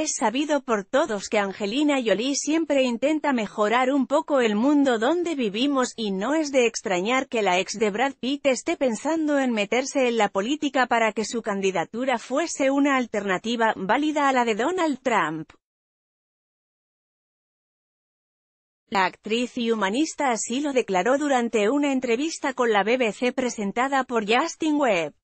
es sabido por todos que Angelina Jolie siempre intenta mejorar un poco el mundo donde vivimos, y no es de extrañar que la ex de Brad Pitt esté pensando en meterse en la política para que su candidatura fuese una alternativa válida a la de Donald Trump. La actriz y humanista así lo declaró durante una entrevista con la BBC presentada por Justin Webb.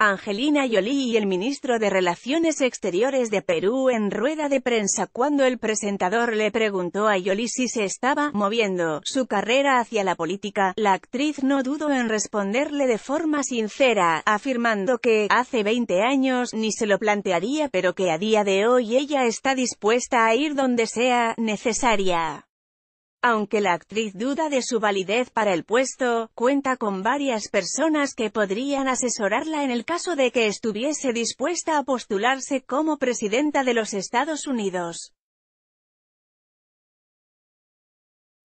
Angelina Jolie y el ministro de Relaciones Exteriores de Perú en rueda de prensa cuando el presentador le preguntó a Jolie si se estaba moviendo su carrera hacia la política, la actriz no dudó en responderle de forma sincera, afirmando que, hace 20 años, ni se lo plantearía pero que a día de hoy ella está dispuesta a ir donde sea necesaria. Aunque la actriz duda de su validez para el puesto, cuenta con varias personas que podrían asesorarla en el caso de que estuviese dispuesta a postularse como presidenta de los Estados Unidos.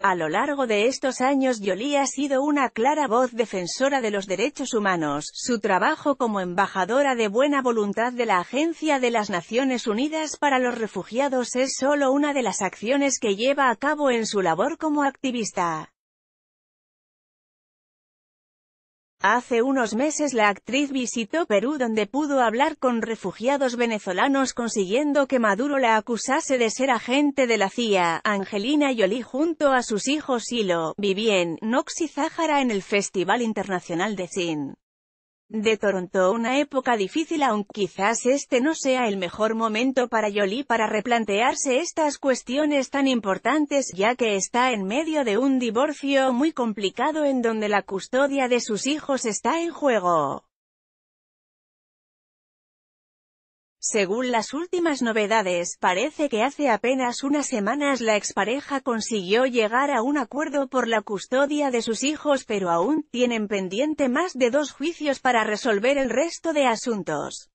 A lo largo de estos años Jolie ha sido una clara voz defensora de los derechos humanos. Su trabajo como embajadora de buena voluntad de la Agencia de las Naciones Unidas para los Refugiados es solo una de las acciones que lleva a cabo en su labor como activista. Hace unos meses la actriz visitó Perú donde pudo hablar con refugiados venezolanos consiguiendo que Maduro la acusase de ser agente de la CIA. Angelina Jolie junto a sus hijos Hilo, Vivien, Nox y Zahara en el Festival Internacional de Cine de Toronto una época difícil aunque quizás este no sea el mejor momento para Jolie para replantearse estas cuestiones tan importantes ya que está en medio de un divorcio muy complicado en donde la custodia de sus hijos está en juego. Según las últimas novedades, parece que hace apenas unas semanas la expareja consiguió llegar a un acuerdo por la custodia de sus hijos pero aún tienen pendiente más de dos juicios para resolver el resto de asuntos.